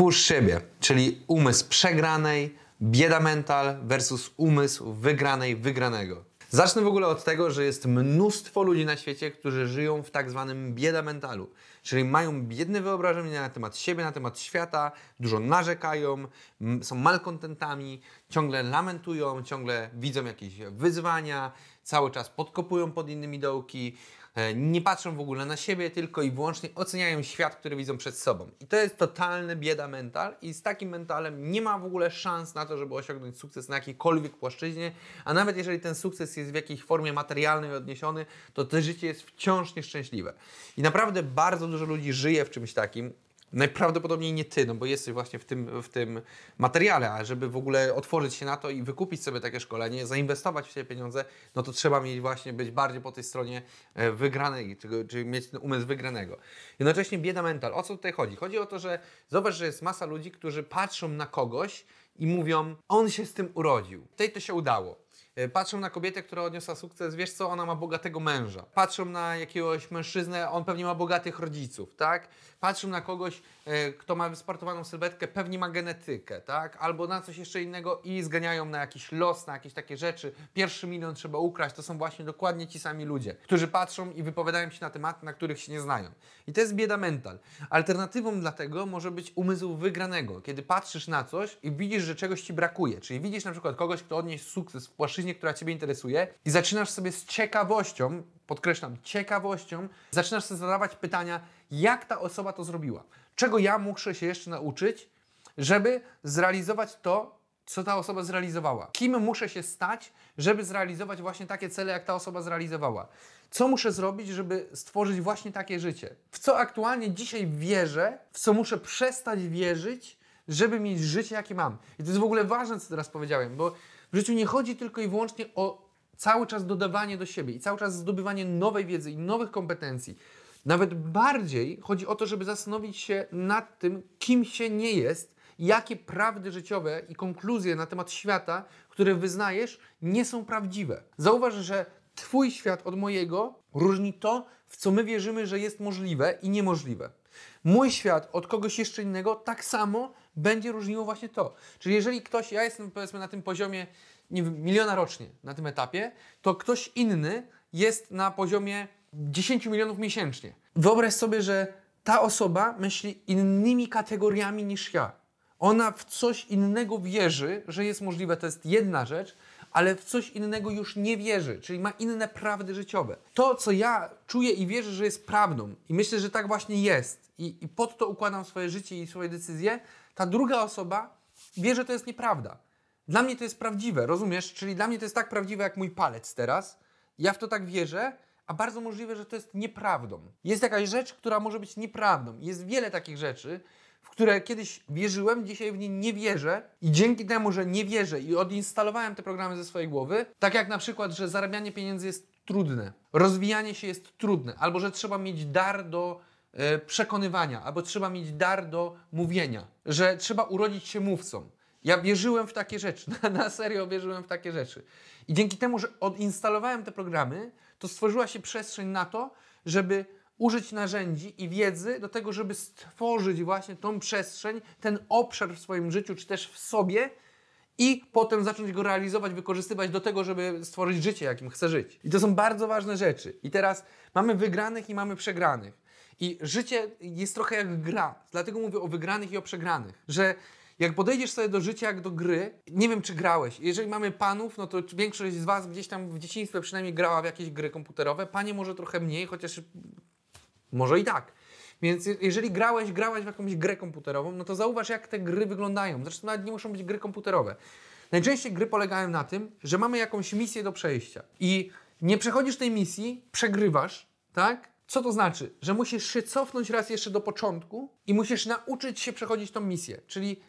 Twórz siebie, czyli umysł przegranej, bieda mental versus umysł wygranej, wygranego. Zacznę w ogóle od tego, że jest mnóstwo ludzi na świecie, którzy żyją w tak zwanym bieda mentalu, czyli mają biedne wyobrażenia na temat siebie, na temat świata, dużo narzekają, są malkontentami, ciągle lamentują, ciągle widzą jakieś wyzwania, cały czas podkopują pod innymi dołki, E, nie patrzą w ogóle na siebie, tylko i wyłącznie oceniają świat, który widzą przed sobą. I to jest totalny bieda mental i z takim mentalem nie ma w ogóle szans na to, żeby osiągnąć sukces na jakiejkolwiek płaszczyźnie, a nawet jeżeli ten sukces jest w jakiejś formie materialnej odniesiony, to to życie jest wciąż nieszczęśliwe. I naprawdę bardzo dużo ludzi żyje w czymś takim, Najprawdopodobniej nie ty, no bo jesteś właśnie w tym, w tym materiale, a żeby w ogóle otworzyć się na to i wykupić sobie takie szkolenie, zainwestować w siebie pieniądze, no to trzeba mieć właśnie być bardziej po tej stronie e, wygranej, czyli mieć umysł wygranego. Jednocześnie bieda mental. O co tutaj chodzi? Chodzi o to, że zobacz, że jest masa ludzi, którzy patrzą na kogoś i mówią, on się z tym urodził, tej to się udało Y, patrzą na kobietę, która odniosła sukces, wiesz co, ona ma bogatego męża. Patrzą na jakiegoś mężczyznę, on pewnie ma bogatych rodziców, tak? Patrzą na kogoś, y, kto ma wysportowaną sylwetkę, pewnie ma genetykę, tak? Albo na coś jeszcze innego i zganiają na jakiś los, na jakieś takie rzeczy. Pierwszy milion trzeba ukraść, to są właśnie dokładnie ci sami ludzie, którzy patrzą i wypowiadają się na tematy, na których się nie znają. I to jest bieda mental. Alternatywą dla tego może być umysł wygranego, kiedy patrzysz na coś i widzisz, że czegoś ci brakuje. Czyli widzisz na przykład kogoś, kto odniósł sukces w płaszczyźnie dziedzinie, która Ciebie interesuje i zaczynasz sobie z ciekawością, podkreślam, ciekawością, zaczynasz sobie zadawać pytania, jak ta osoba to zrobiła, czego ja muszę się jeszcze nauczyć, żeby zrealizować to, co ta osoba zrealizowała, kim muszę się stać, żeby zrealizować właśnie takie cele, jak ta osoba zrealizowała, co muszę zrobić, żeby stworzyć właśnie takie życie, w co aktualnie dzisiaj wierzę, w co muszę przestać wierzyć, żeby mieć życie, jakie mam. I to jest w ogóle ważne, co teraz powiedziałem, bo w życiu nie chodzi tylko i wyłącznie o cały czas dodawanie do siebie i cały czas zdobywanie nowej wiedzy i nowych kompetencji. Nawet bardziej chodzi o to, żeby zastanowić się nad tym, kim się nie jest, jakie prawdy życiowe i konkluzje na temat świata, które wyznajesz, nie są prawdziwe. Zauważ, że Twój świat od mojego różni to, w co my wierzymy, że jest możliwe i niemożliwe. Mój świat od kogoś jeszcze innego tak samo będzie różniło właśnie to. Czyli jeżeli ktoś, ja jestem powiedzmy na tym poziomie nie wiem, miliona rocznie na tym etapie, to ktoś inny jest na poziomie 10 milionów miesięcznie. Wyobraź sobie, że ta osoba myśli innymi kategoriami niż ja. Ona w coś innego wierzy, że jest możliwe. To jest jedna rzecz, ale w coś innego już nie wierzy, czyli ma inne prawdy życiowe. To, co ja czuję i wierzę, że jest prawdą, i myślę, że tak właśnie jest, i, i pod to układam swoje życie i swoje decyzje, ta druga osoba wie, że to jest nieprawda. Dla mnie to jest prawdziwe, rozumiesz? Czyli dla mnie to jest tak prawdziwe jak mój palec teraz. Ja w to tak wierzę, a bardzo możliwe, że to jest nieprawdą. Jest jakaś rzecz, która może być nieprawdą. Jest wiele takich rzeczy, w które kiedyś wierzyłem, dzisiaj w nie nie wierzę i dzięki temu, że nie wierzę i odinstalowałem te programy ze swojej głowy, tak jak na przykład, że zarabianie pieniędzy jest trudne, rozwijanie się jest trudne, albo że trzeba mieć dar do y, przekonywania, albo trzeba mieć dar do mówienia, że trzeba urodzić się mówcą. Ja wierzyłem w takie rzeczy, na, na serio wierzyłem w takie rzeczy. I dzięki temu, że odinstalowałem te programy, to stworzyła się przestrzeń na to, żeby użyć narzędzi i wiedzy do tego, żeby stworzyć właśnie tą przestrzeń, ten obszar w swoim życiu, czy też w sobie, i potem zacząć go realizować, wykorzystywać do tego, żeby stworzyć życie, jakim chce żyć. I to są bardzo ważne rzeczy. I teraz mamy wygranych i mamy przegranych. I życie jest trochę jak gra. Dlatego mówię o wygranych i o przegranych. Że jak podejdziesz sobie do życia jak do gry, nie wiem czy grałeś. Jeżeli mamy panów, no to większość z Was gdzieś tam w dzieciństwie przynajmniej grała w jakieś gry komputerowe. Panie może trochę mniej, chociaż może i tak. Więc jeżeli grałeś, grałaś w jakąś grę komputerową, no to zauważ, jak te gry wyglądają. Zresztą nawet nie muszą być gry komputerowe. Najczęściej gry polegają na tym, że mamy jakąś misję do przejścia i nie przechodzisz tej misji, przegrywasz, tak? Co to znaczy? Że musisz się cofnąć raz jeszcze do początku i musisz nauczyć się przechodzić tą misję. Czyli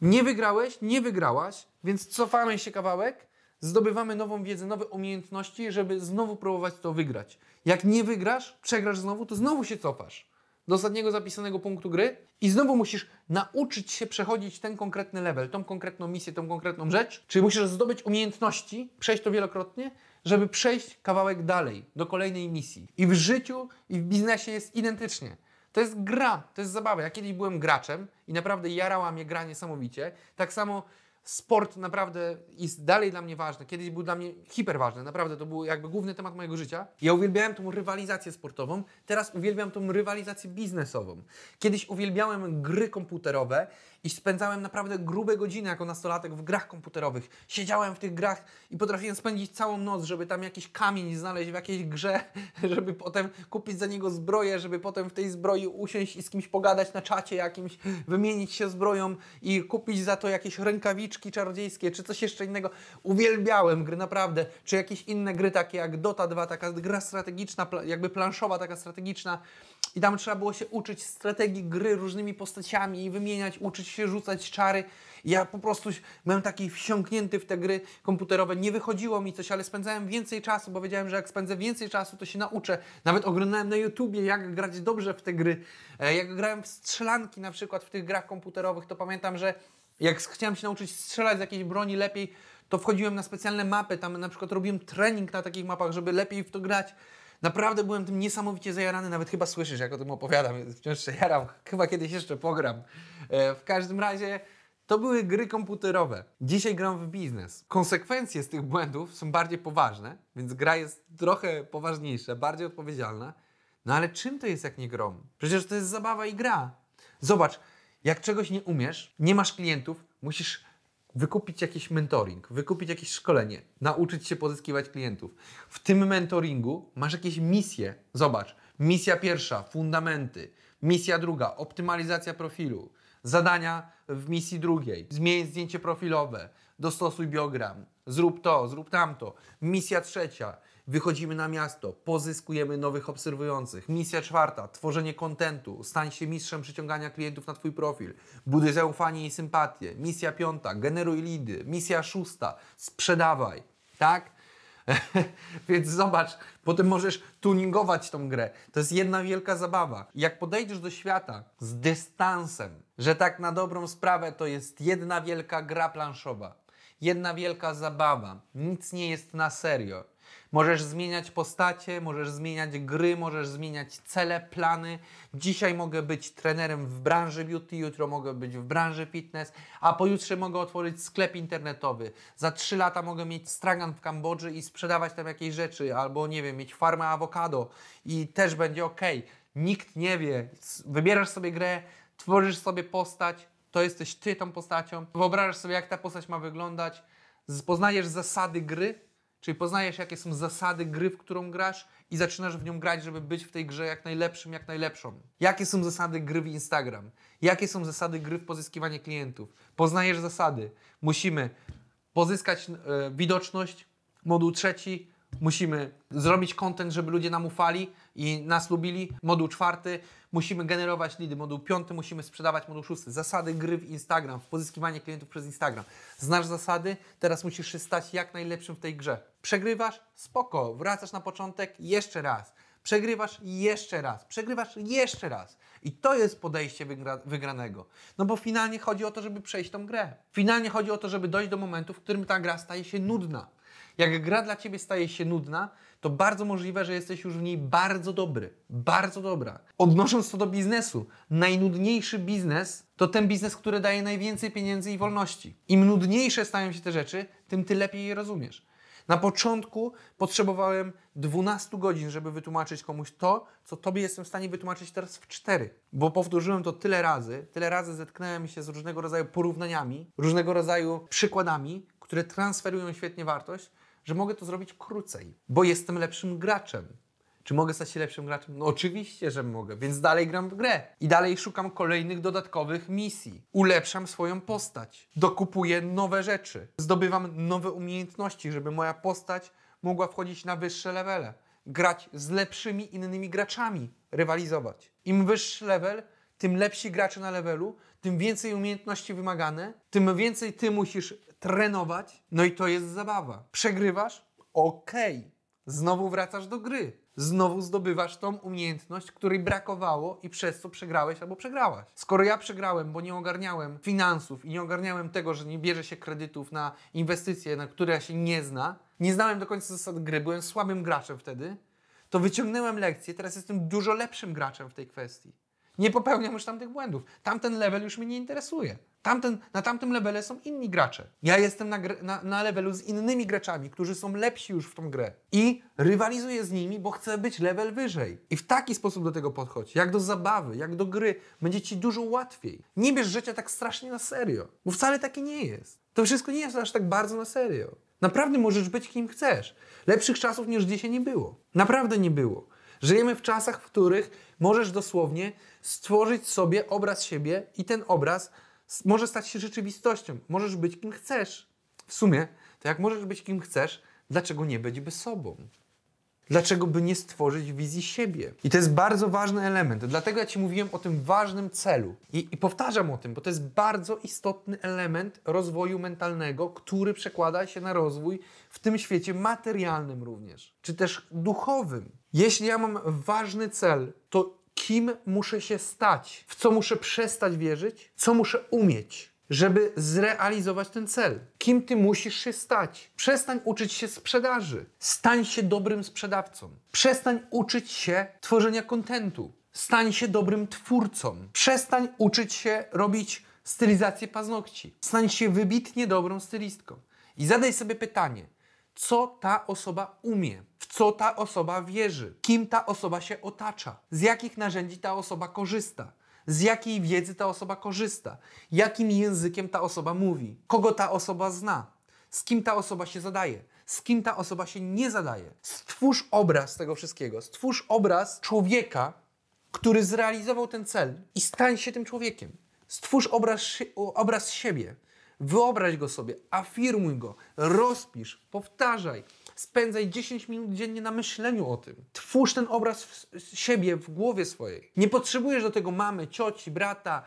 nie wygrałeś, nie wygrałaś, więc cofamy się kawałek zdobywamy nową wiedzę, nowe umiejętności, żeby znowu próbować to wygrać. Jak nie wygrasz, przegrasz znowu, to znowu się cofasz do ostatniego zapisanego punktu gry i znowu musisz nauczyć się przechodzić ten konkretny level, tą konkretną misję, tą konkretną rzecz, czyli musisz zdobyć umiejętności, przejść to wielokrotnie, żeby przejść kawałek dalej, do kolejnej misji. I w życiu, i w biznesie jest identycznie. To jest gra, to jest zabawa. Ja kiedyś byłem graczem i naprawdę jarałam, je gra niesamowicie. Tak samo sport naprawdę jest dalej dla mnie ważny. Kiedyś był dla mnie hiperważny, naprawdę to był jakby główny temat mojego życia. Ja uwielbiałem tą rywalizację sportową, teraz uwielbiam tą rywalizację biznesową. Kiedyś uwielbiałem gry komputerowe i spędzałem naprawdę grube godziny jako nastolatek w grach komputerowych. Siedziałem w tych grach i potrafiłem spędzić całą noc, żeby tam jakiś kamień znaleźć w jakiejś grze, żeby potem kupić za niego zbroję, żeby potem w tej zbroi usiąść i z kimś pogadać na czacie jakimś, wymienić się zbroją i kupić za to jakieś rękawiczki czarodziejskie, czy coś jeszcze innego. Uwielbiałem gry naprawdę, czy jakieś inne gry takie jak Dota 2, taka gra strategiczna, jakby planszowa taka strategiczna i tam trzeba było się uczyć strategii gry różnymi postaciami i wymieniać, uczyć się rzucać czary. Ja po prostu byłem taki wsiąknięty w te gry komputerowe, nie wychodziło mi coś, ale spędzałem więcej czasu, bo wiedziałem, że jak spędzę więcej czasu, to się nauczę. Nawet oglądałem na YouTubie, jak grać dobrze w te gry. E, jak grałem w strzelanki na przykład w tych grach komputerowych, to pamiętam, że jak chciałem się nauczyć strzelać z jakiejś broni lepiej, to wchodziłem na specjalne mapy, tam na przykład robiłem trening na takich mapach, żeby lepiej w to grać. Naprawdę byłem tym niesamowicie zajarany, nawet chyba słyszysz, jak o tym opowiadam. Wciąż się jaram, chyba kiedyś jeszcze pogram. E, w każdym razie to były gry komputerowe. Dzisiaj gram w biznes. Konsekwencje z tych błędów są bardziej poważne, więc gra jest trochę poważniejsza, bardziej odpowiedzialna. No ale czym to jest jak nie grom? Przecież to jest zabawa i gra. Zobacz, jak czegoś nie umiesz, nie masz klientów, musisz wykupić jakiś mentoring, wykupić jakieś szkolenie, nauczyć się pozyskiwać klientów. W tym mentoringu masz jakieś misje. Zobacz, misja pierwsza, fundamenty, misja druga, optymalizacja profilu, zadania w misji drugiej, zmień zdjęcie profilowe, dostosuj biogram, zrób to, zrób tamto, misja trzecia – Wychodzimy na miasto, pozyskujemy nowych obserwujących. Misja czwarta, tworzenie kontentu. Stań się mistrzem przyciągania klientów na Twój profil. Buduj zaufanie i sympatię. Misja piąta, generuj lidy. Misja szósta, sprzedawaj. Tak? Więc zobacz, potem możesz tuningować tą grę. To jest jedna wielka zabawa. Jak podejdziesz do świata z dystansem, że tak na dobrą sprawę to jest jedna wielka gra planszowa, jedna wielka zabawa, nic nie jest na serio. Możesz zmieniać postacie, możesz zmieniać gry, możesz zmieniać cele, plany. Dzisiaj mogę być trenerem w branży beauty, jutro mogę być w branży fitness, a pojutrze mogę otworzyć sklep internetowy. Za trzy lata mogę mieć stragan w Kambodży i sprzedawać tam jakieś rzeczy, albo nie wiem, mieć farmę awokado i też będzie ok. Nikt nie wie. Wybierasz sobie grę, tworzysz sobie postać, to jesteś ty tą postacią. Wyobrażasz sobie, jak ta postać ma wyglądać, poznajesz zasady gry Czyli poznajesz, jakie są zasady gry, w którą grasz i zaczynasz w nią grać, żeby być w tej grze jak najlepszym, jak najlepszą. Jakie są zasady gry w Instagram? Jakie są zasady gry w pozyskiwanie klientów? Poznajesz zasady. Musimy pozyskać e, widoczność, moduł trzeci, Musimy zrobić content, żeby ludzie nam ufali i nas lubili. Moduł czwarty. Musimy generować lidy. Moduł piąty. Musimy sprzedawać. Moduł szósty. Zasady gry w Instagram, w pozyskiwanie klientów przez Instagram. Znasz zasady? Teraz musisz się stać jak najlepszym w tej grze. Przegrywasz? Spoko. Wracasz na początek? Jeszcze raz. Przegrywasz jeszcze raz, przegrywasz jeszcze raz. I to jest podejście wygra wygranego. No bo finalnie chodzi o to, żeby przejść tą grę. Finalnie chodzi o to, żeby dojść do momentu, w którym ta gra staje się nudna. Jak gra dla ciebie staje się nudna, to bardzo możliwe, że jesteś już w niej bardzo dobry, bardzo dobra. Odnosząc to do biznesu, najnudniejszy biznes to ten biznes, który daje najwięcej pieniędzy i wolności. Im nudniejsze stają się te rzeczy, tym ty lepiej je rozumiesz. Na początku potrzebowałem 12 godzin, żeby wytłumaczyć komuś to, co tobie jestem w stanie wytłumaczyć teraz w 4. Bo powtórzyłem to tyle razy, tyle razy zetknąłem się z różnego rodzaju porównaniami, różnego rodzaju przykładami, które transferują świetnie wartość, że mogę to zrobić krócej, bo jestem lepszym graczem. Czy mogę stać się lepszym graczem? No oczywiście, że mogę, więc dalej gram w grę. I dalej szukam kolejnych dodatkowych misji. Ulepszam swoją postać. Dokupuję nowe rzeczy. Zdobywam nowe umiejętności, żeby moja postać mogła wchodzić na wyższe levele. Grać z lepszymi innymi graczami. Rywalizować. Im wyższy level, tym lepsi gracze na levelu, tym więcej umiejętności wymagane, tym więcej ty musisz trenować, no i to jest zabawa. Przegrywasz? Okej. Okay. Znowu wracasz do gry. Znowu zdobywasz tą umiejętność, której brakowało i przez co przegrałeś albo przegrałaś. Skoro ja przegrałem, bo nie ogarniałem finansów i nie ogarniałem tego, że nie bierze się kredytów na inwestycje, na które się nie zna, nie znałem do końca zasad gry, byłem słabym graczem wtedy, to wyciągnąłem lekcję, teraz jestem dużo lepszym graczem w tej kwestii. Nie popełniam już tamtych błędów. Tamten level już mnie nie interesuje. Tamten, na tamtym levelu są inni gracze. Ja jestem na, na, na levelu z innymi graczami, którzy są lepsi już w tą grę. I rywalizuję z nimi, bo chcę być level wyżej. I w taki sposób do tego podchodź. Jak do zabawy, jak do gry. Będzie ci dużo łatwiej. Nie bierz życia tak strasznie na serio. Bo wcale taki nie jest. To wszystko nie jest aż tak bardzo na serio. Naprawdę możesz być kim chcesz. Lepszych czasów niż dzisiaj nie było. Naprawdę nie było. Żyjemy w czasach, w których możesz dosłownie stworzyć sobie obraz siebie i ten obraz może stać się rzeczywistością. Możesz być kim chcesz. W sumie, to jak możesz być kim chcesz, dlaczego nie być by sobą? Dlaczego by nie stworzyć wizji siebie? I to jest bardzo ważny element. Dlatego ja Ci mówiłem o tym ważnym celu. I, I, powtarzam o tym, bo to jest bardzo istotny element rozwoju mentalnego, który przekłada się na rozwój w tym świecie materialnym również, czy też duchowym. Jeśli ja mam ważny cel, to kim muszę się stać, w co muszę przestać wierzyć, co muszę umieć, żeby zrealizować ten cel. Kim ty musisz się stać? Przestań uczyć się sprzedaży. Stań się dobrym sprzedawcą. Przestań uczyć się tworzenia kontentu. Stań się dobrym twórcą. Przestań uczyć się robić stylizację paznokci. Stań się wybitnie dobrą stylistką. I zadaj sobie pytanie, co ta osoba umie, w co ta osoba wierzy, kim ta osoba się otacza, z jakich narzędzi ta osoba korzysta. Z jakiej wiedzy ta osoba korzysta? Jakim językiem ta osoba mówi? Kogo ta osoba zna? Z kim ta osoba się zadaje? z kim ta osoba się nie zadaje. Stwórz obraz tego wszystkiego. Stwórz obraz człowieka, który zrealizował ten cel i stań się tym człowiekiem. Stwórz obraz, obraz siebie. Wyobraź go sobie, afirmuj go, rozpisz, powtarzaj. Spędzaj 10 minut dziennie na myśleniu o tym. Twórz ten obraz w, siebie w głowie swojej. Nie potrzebujesz do tego mamy, cioci, brata,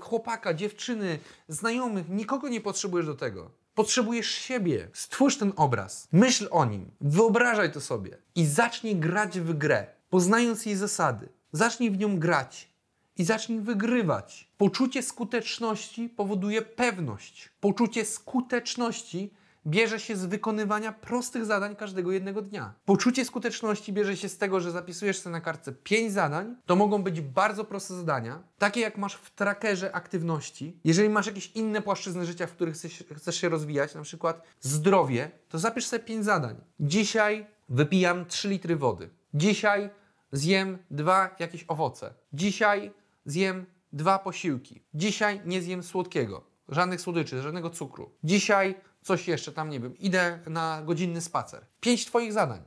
chłopaka, dziewczyny, znajomych. Nikogo nie potrzebujesz do tego. Potrzebujesz siebie. Stwórz ten obraz. Myśl o nim. Wyobrażaj to sobie. I zacznij grać w grę, poznając jej zasady. Zacznij w nią grać i zacznij wygrywać. Poczucie skuteczności powoduje pewność. Poczucie skuteczności bierze się z wykonywania prostych zadań każdego jednego dnia. Poczucie skuteczności bierze się z tego, że zapisujesz sobie na kartce 5 zadań. To mogą być bardzo proste zadania, takie jak masz w trackerze aktywności. Jeżeli masz jakieś inne płaszczyzny życia, w których chcesz, chcesz się rozwijać, na przykład zdrowie, to zapisz sobie 5 zadań. Dzisiaj wypijam 3 litry wody. Dzisiaj zjem dwa jakieś owoce. Dzisiaj zjem dwa posiłki. Dzisiaj nie zjem słodkiego, żadnych słodyczy, żadnego cukru. Dzisiaj coś jeszcze tam nie wiem. Idę na godzinny spacer. Pięć Twoich zadań,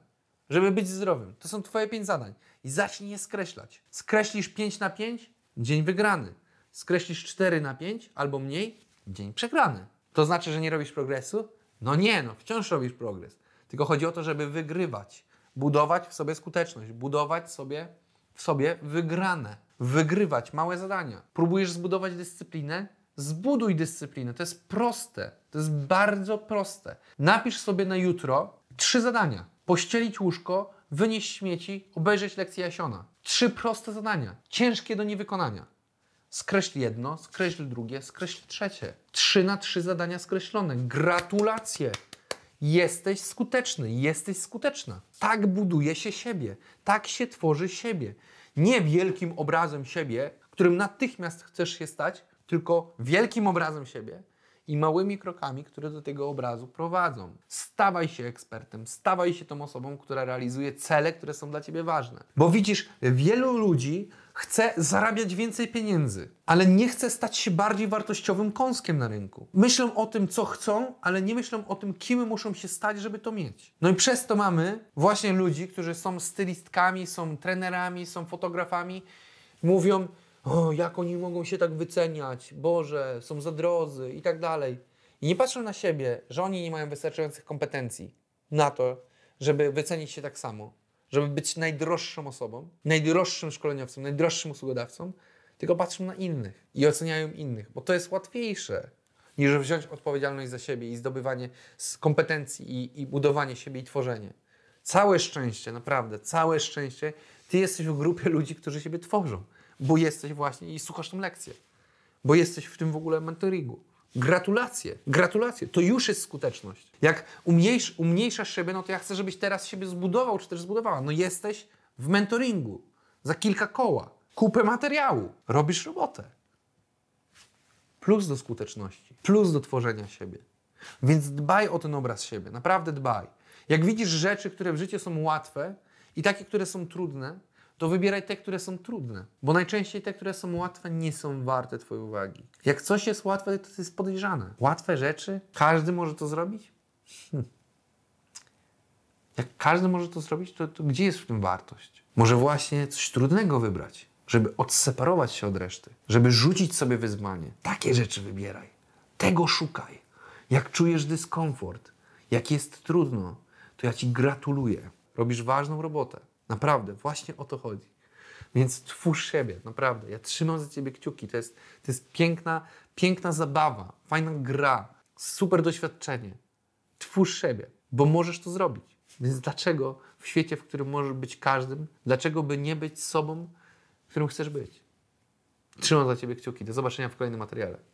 żeby być zdrowym. To są Twoje pięć zadań. I zacznij je skreślać. Skreślisz 5 na 5, dzień wygrany. Skreślisz 4 na 5 albo mniej, dzień przegrany. To znaczy, że nie robisz progresu? No nie, no wciąż robisz progres. Tylko chodzi o to, żeby wygrywać, budować w sobie skuteczność, budować sobie w sobie wygrane wygrywać małe zadania. Próbujesz zbudować dyscyplinę? Zbuduj dyscyplinę. To jest proste. To jest bardzo proste. Napisz sobie na jutro trzy zadania: pościelić łóżko, wynieść śmieci, obejrzeć lekcję Jasiona. Trzy proste zadania, ciężkie do niewykonania. Skreśl jedno, skreśl drugie, skreśl trzecie. Trzy na trzy zadania skreślone. Gratulacje! Jesteś skuteczny, jesteś skuteczna. Tak buduje się siebie, tak się tworzy siebie. Nie wielkim obrazem siebie, którym natychmiast chcesz się stać, tylko wielkim obrazem siebie i małymi krokami, które do tego obrazu prowadzą. Stawaj się ekspertem, stawaj się tą osobą, która realizuje cele, które są dla ciebie ważne. Bo widzisz, wielu ludzi chce zarabiać więcej pieniędzy, ale nie chce stać się bardziej wartościowym kąskiem na rynku. Myślą o tym, co chcą, ale nie myślą o tym, kim muszą się stać, żeby to mieć. No i przez to mamy właśnie ludzi, którzy są stylistkami, są trenerami, są fotografami, mówią, o, jak oni mogą się tak wyceniać, Boże, są za drodzy i tak dalej. I nie patrzą na siebie, że oni nie mają wystarczających kompetencji na to, żeby wycenić się tak samo żeby być najdroższą osobą, najdroższym szkoleniowcem, najdroższym usługodawcą, tylko patrzą na innych i oceniają innych, bo to jest łatwiejsze niż wziąć odpowiedzialność za siebie i zdobywanie kompetencji i, i budowanie siebie i tworzenie. Całe szczęście, naprawdę, całe szczęście, ty jesteś w grupie ludzi, którzy siebie tworzą, bo jesteś właśnie i słuchasz tą lekcję, bo jesteś w tym w ogóle mentoringu. Gratulacje, gratulacje. To już jest skuteczność. Jak umniejsz, umniejszasz siebie, no to ja chcę, żebyś teraz siebie zbudował, czy też zbudowała. No jesteś w mentoringu za kilka koła, kupę materiału, robisz robotę. Plus do skuteczności, plus do tworzenia siebie. Więc dbaj o ten obraz siebie, naprawdę dbaj. Jak widzisz rzeczy, które w życiu są łatwe i takie, które są trudne, to wybieraj te, które są trudne, bo najczęściej te, które są łatwe, nie są warte Twojej uwagi. Jak coś jest łatwe, to jest podejrzane. Łatwe rzeczy, każdy może to zrobić? Hm. Jak każdy może to zrobić, to, to gdzie jest w tym wartość? Może właśnie coś trudnego wybrać, żeby odseparować się od reszty, żeby rzucić sobie wyzwanie. Takie rzeczy wybieraj. Tego szukaj. Jak czujesz dyskomfort, jak jest trudno, to ja Ci gratuluję. Robisz ważną robotę. Naprawdę, właśnie o to chodzi. Więc twórz siebie, naprawdę. Ja trzymam za ciebie kciuki. To jest, to jest piękna, piękna zabawa, fajna gra, super doświadczenie. Twórz siebie, bo możesz to zrobić. Więc dlaczego w świecie, w którym możesz być każdym, dlaczego by nie być sobą, którym chcesz być? Trzymam za ciebie kciuki. Do zobaczenia w kolejnym materiale.